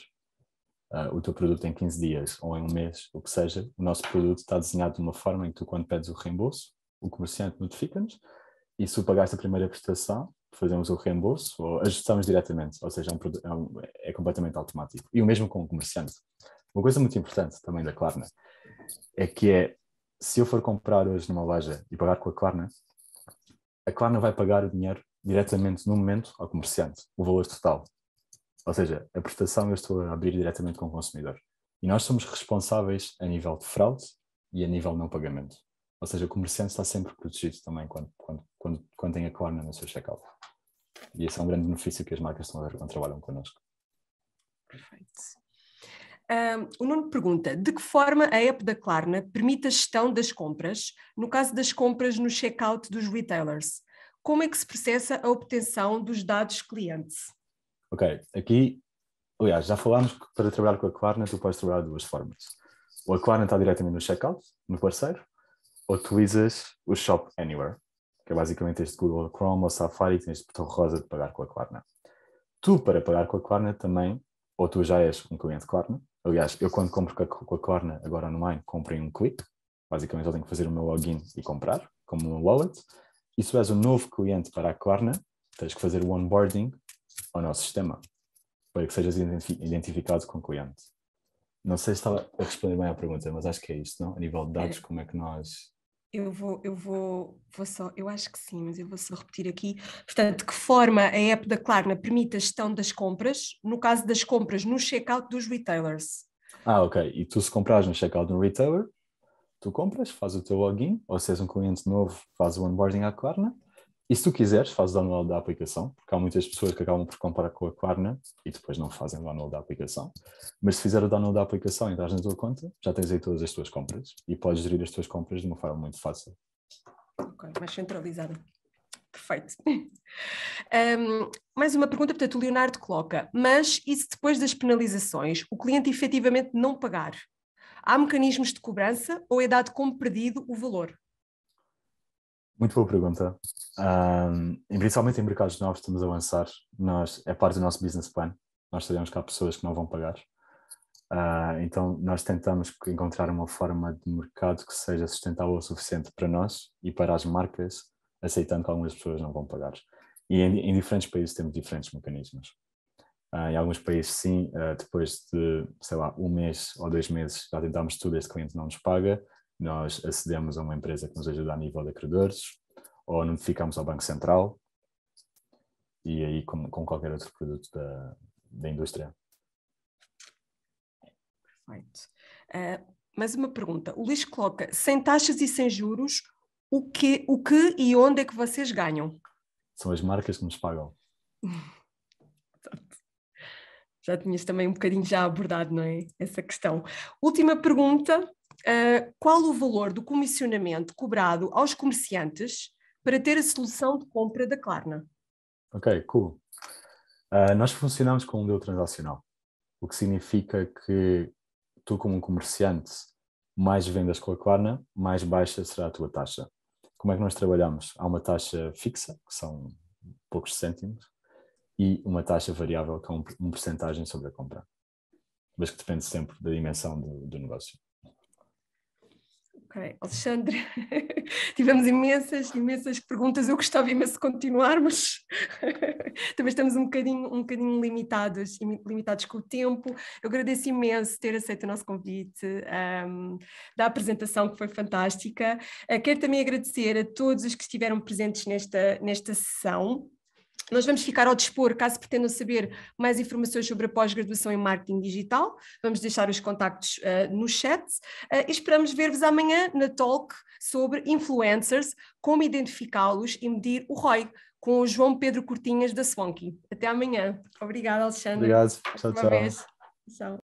uh, o teu produto em 15 dias ou em um mês, o que seja, o nosso produto está desenhado de uma forma em que tu, quando pedes o reembolso, o comerciante notifica-nos e se o pagaste a primeira prestação, fazemos o reembolso ou ajustamos diretamente, ou seja, é, um, é, um, é completamente automático. E o mesmo com o comerciante. Uma coisa muito importante também da Klarna é que é, se eu for comprar hoje numa loja e pagar com a Klarna, a Klarna vai pagar o dinheiro diretamente no momento ao comerciante, o valor total. Ou seja, a prestação eu estou a abrir diretamente com o consumidor. E nós somos responsáveis a nível de fraude e a nível de não pagamento. Ou seja, o comerciante está sempre protegido também quando, quando, quando, quando tem a Klarna no seu check-out. E esse é um grande benefício que as marcas estão a ver quando trabalham connosco. Perfeito. Um, o Nuno pergunta: de que forma a app da Klarna permite a gestão das compras, no caso das compras no checkout dos retailers? Como é que se processa a obtenção dos dados clientes? Ok, aqui, aliás, já falámos que para trabalhar com a Klarna tu podes trabalhar de duas formas. Ou a Klarna está diretamente no checkout, no parceiro, utilizas o Shop Anywhere, que é basicamente este Google Chrome ou Safari, tens este botão rosa de pagar com a Klarna. Tu, para pagar com a Klarna também, ou tu já és um cliente Klarna, aliás, eu quando compro com a Klarna agora online, compro em um clique, basicamente eu tenho que fazer o meu login e comprar, como um wallet, e se és um novo cliente para a Klarna, tens que fazer o onboarding ao nosso sistema, para que sejas identificado com o cliente. Não sei se estava a responder bem à pergunta, mas acho que é isto, não? A nível de dados, é. como é que nós eu vou, eu vou, vou só, eu acho que sim, mas eu vou só repetir aqui. Portanto, de que forma a app da Klarna permite a gestão das compras, no caso das compras no checkout dos retailers? Ah, ok. E tu se comprares no checkout de um retailer, tu compras, fazes o teu login, ou se és um cliente novo, fazes o onboarding à Klarna, e se tu quiseres, fazes download da aplicação, porque há muitas pessoas que acabam por comparar com a Quarna e depois não fazem o download da aplicação. Mas se fizer o download da aplicação e entras na tua conta, já tens aí todas as tuas compras e podes gerir as tuas compras de uma forma muito fácil. Ok, mais centralizada. Perfeito. Um, [LAUGHS] mais uma pergunta, portanto, o Leonardo coloca: mas e se depois das penalizações o cliente efetivamente não pagar? Há mecanismos de cobrança ou é dado como perdido o valor? Muito boa pergunta. Um, principalmente em mercados novos estamos a avançar. Nós, é parte do nosso business plan. Nós sabemos que há pessoas que não vão pagar. Uh, então, nós tentamos encontrar uma forma de mercado que seja sustentável o suficiente para nós e para as marcas, aceitando que algumas pessoas não vão pagar. E em, em diferentes países temos diferentes mecanismos. Uh, em alguns países, sim, uh, depois de, sei lá, um mês ou dois meses, já tentámos tudo, esse cliente não nos paga nós acedemos a uma empresa que nos ajuda a nível de credores ou notificamos ao Banco Central e aí com, com qualquer outro produto da, da indústria. Perfeito. Uh, mas uma pergunta, o Luís coloca, sem taxas e sem juros, o que, o que e onde é que vocês ganham? São as marcas que nos pagam. [LAUGHS] já tinhas também um bocadinho já abordado, não é? Essa questão. Última pergunta, eh, qual o valor do comissionamento cobrado aos comerciantes para ter a solução de compra da Klarna? Ok, cool. Uh, nós funcionamos com um deal transacional, o que significa que tu, como um comerciante, mais vendas com a Klarna, mais baixa será a tua taxa. Como é que nós trabalhamos? Há uma taxa fixa, que são poucos cêntimos, e uma taxa variável, que é um, um porcentagem sobre a compra, mas que depende sempre da dimensão do, do negócio. Alexandre, [LAUGHS] tivemos imensas, imensas perguntas. Eu gostava imenso de continuarmos. [LAUGHS] também estamos um bocadinho, um bocadinho limitados, limitados com o tempo. Eu agradeço imenso ter aceito o nosso convite, um, da apresentação que foi fantástica. Uh, quero também agradecer a todos os que estiveram presentes nesta, nesta sessão. Nós vamos ficar ao dispor, caso pretendam saber mais informações sobre a pós-graduação em marketing digital. Vamos deixar os contactos uh, no chat uh, esperamos ver-vos amanhã na talk sobre influencers, como identificá-los e medir o ROI, com o João Pedro Cortinhas da Swanky. Até amanhã. Obrigada, Alexandre. Obrigado. tchau. tchau.